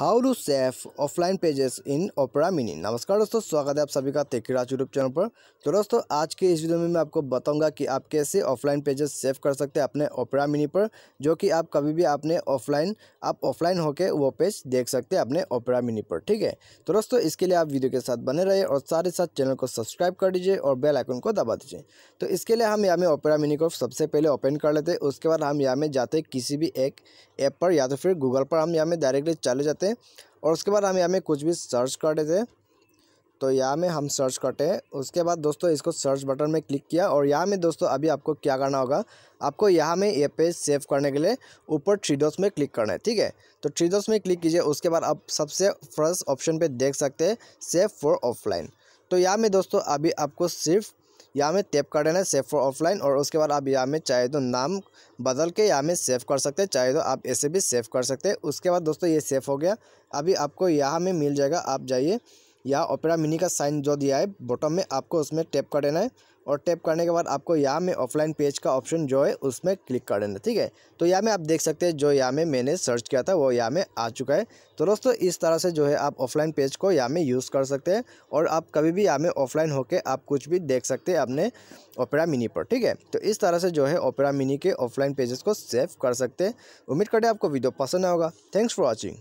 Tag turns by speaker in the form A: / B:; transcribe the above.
A: how to save offline pages in Opera Mini नमस्कार दोस्तों स्वागत है आप सभी का राज यूट्यूब चैनल पर तो दोस्तों आज के इस वीडियो में मैं आपको बताऊंगा कि आप कैसे ऑफलाइन पेजेस सेव कर सकते हैं अपने ओपरा मिनी पर जो कि आप कभी भी आपने ऑफलाइन आप ऑफलाइन होकर वो पेज देख सकते हैं अपने ओपरा मिनी पर ठीक है तो दोस्तों इसके लिए आप वीडियो के साथ बने रहिए और साथ ही साथ चैनल को सब्सक्राइब कर दीजिए और बेल आइकन को दबा दीजिए तो इसके लिए हम यहाँ में ओपरा मिनी को सबसे पहले ओपन कर लेते हैं उसके बाद हम यहाँ में जाते किसी भी एक ऐप पर या तो फिर गूगल पर हम यहाँ में डायरेक्टली चले जाते हैं थे और उसके बाद हम यहाँ में कुछ भी सर्च कर रहे थे तो यहाँ में हम सर्च करते हैं उसके बाद दोस्तों इसको सर्च बटन में क्लिक किया और यहाँ में दोस्तों अभी आपको क्या करना होगा आपको यहाँ में ये पेज सेव करने के लिए ऊपर थ्री में क्लिक करना है ठीक है तो थ्री डॉस में क्लिक कीजिए उसके बाद आप सबसे फर्स्ट ऑप्शन पे देख सकते हैं सेव फॉर ऑफलाइन तो यहाँ में दोस्तों अभी आपको सिर्फ यहाँ में टैप कर देना सेफ सेव फॉर ऑफलाइन और उसके बाद आप यहाँ में चाहे तो नाम बदल के यहाँ में सेव कर सकते हैं चाहे तो आप ऐसे भी सेव कर सकते हैं उसके बाद दोस्तों ये सेफ हो गया अभी आपको यहाँ में मिल जाएगा आप जाइए या ओपेरा मिनी का साइन जो दिया है बॉटम में आपको उसमें टैप कर देना है और टैप करने के बाद आपको यहाँ में ऑफलाइन पेज का ऑप्शन जो है उसमें क्लिक कर देना ठीक है तो यहाँ में आप देख सकते हैं जो यहाँ में मैंने सर्च किया था वो यहाँ में आ चुका है तो दोस्तों इस तरह से जो है आप ऑफलाइन पेज को यहाँ में यूज़ कर सकते हैं और आप कभी भी यहाँ में ऑफलाइन होकर आप कुछ भी देख सकते हैं अपने ओपेरा मिनी पर ठीक है तो इस तरह से जो है ओपेरा मिनी के ऑफलाइन पेजेस को सेव कर सकते हैं उम्मीद करते आपको वीडियो पसंद आएगा थैंक्स फॉर वॉचिंग